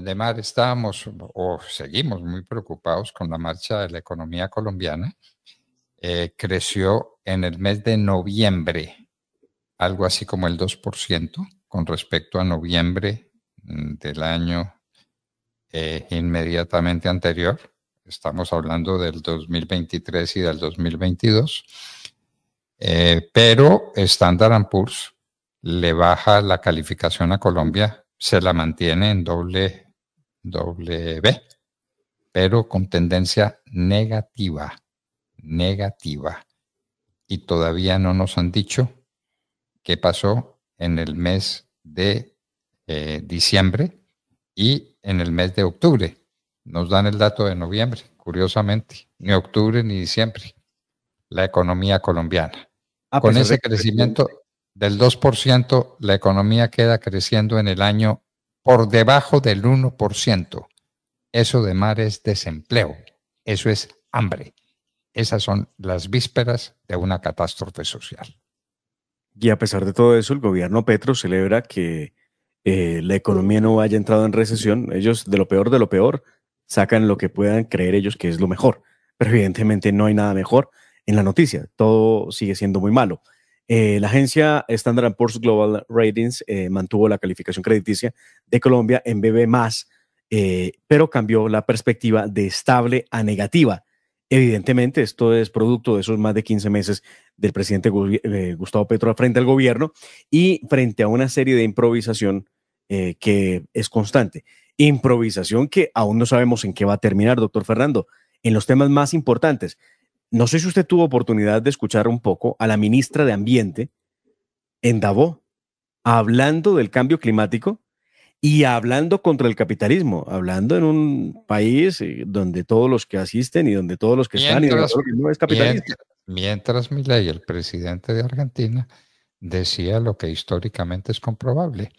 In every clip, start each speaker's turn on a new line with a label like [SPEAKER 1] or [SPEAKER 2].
[SPEAKER 1] de mar estábamos o seguimos muy preocupados con la marcha de la economía colombiana. Eh, creció en el mes de noviembre algo así como el 2% con respecto a noviembre mm, del año eh, inmediatamente anterior. Estamos hablando del 2023 y del 2022. Eh, pero Standard Poor's le baja la calificación a Colombia se la mantiene en doble, doble B, pero con tendencia negativa, negativa. Y todavía no nos han dicho qué pasó en el mes de eh, diciembre y en el mes de octubre. Nos dan el dato de noviembre, curiosamente, ni octubre ni diciembre, la economía colombiana. con ese crecimiento, del 2%, la economía queda creciendo en el año por debajo del 1%. Eso de mar es desempleo, eso es hambre. Esas son las vísperas de una catástrofe social.
[SPEAKER 2] Y a pesar de todo eso, el gobierno Petro celebra que eh, la economía no haya entrado en recesión. Ellos, de lo peor de lo peor, sacan lo que puedan creer ellos que es lo mejor. Pero evidentemente no hay nada mejor en la noticia. Todo sigue siendo muy malo. Eh, la agencia Standard Poor's Global Ratings eh, mantuvo la calificación crediticia de Colombia en BB eh, pero cambió la perspectiva de estable a negativa. Evidentemente, esto es producto de esos más de 15 meses del presidente Gustavo Petro frente al gobierno y frente a una serie de improvisación que es constante. Improvisación que aún no sabemos en qué va a terminar, doctor Fernando, en los temas más importantes. No sé si usted tuvo oportunidad de escuchar un poco a la ministra de Ambiente en Davos hablando del cambio climático y hablando contra el capitalismo, hablando en un país eh, donde todos los que asisten y donde todos los
[SPEAKER 1] que están y no es capitalista. Mientras, mientras el presidente de Argentina, decía lo que históricamente es comprobable,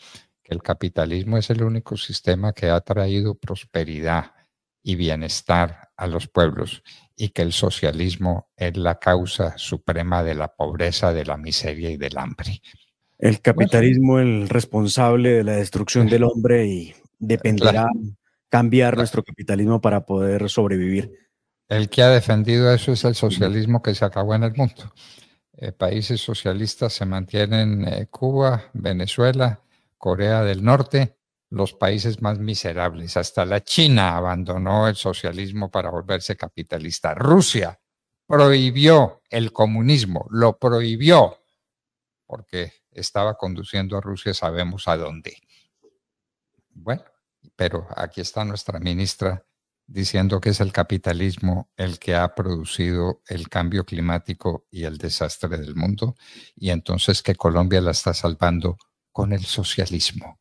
[SPEAKER 1] que el capitalismo es el único sistema que ha traído prosperidad y bienestar a los pueblos y que el socialismo es la causa suprema de la pobreza, de la miseria y del hambre.
[SPEAKER 2] El capitalismo, es el responsable de la destrucción del hombre y
[SPEAKER 1] dependerá cambiar nuestro capitalismo para poder sobrevivir. El que ha defendido eso es el socialismo que se acabó en el mundo. Eh, países socialistas se mantienen eh, Cuba, Venezuela, Corea del Norte, los países más miserables. Hasta la China abandonó el socialismo para volverse capitalista. Rusia prohibió el comunismo, lo prohibió, porque estaba conduciendo a Rusia, sabemos a dónde. Bueno, pero aquí está nuestra ministra diciendo que es el capitalismo el que ha producido el cambio climático y el desastre del mundo, y entonces que Colombia la está salvando con el socialismo.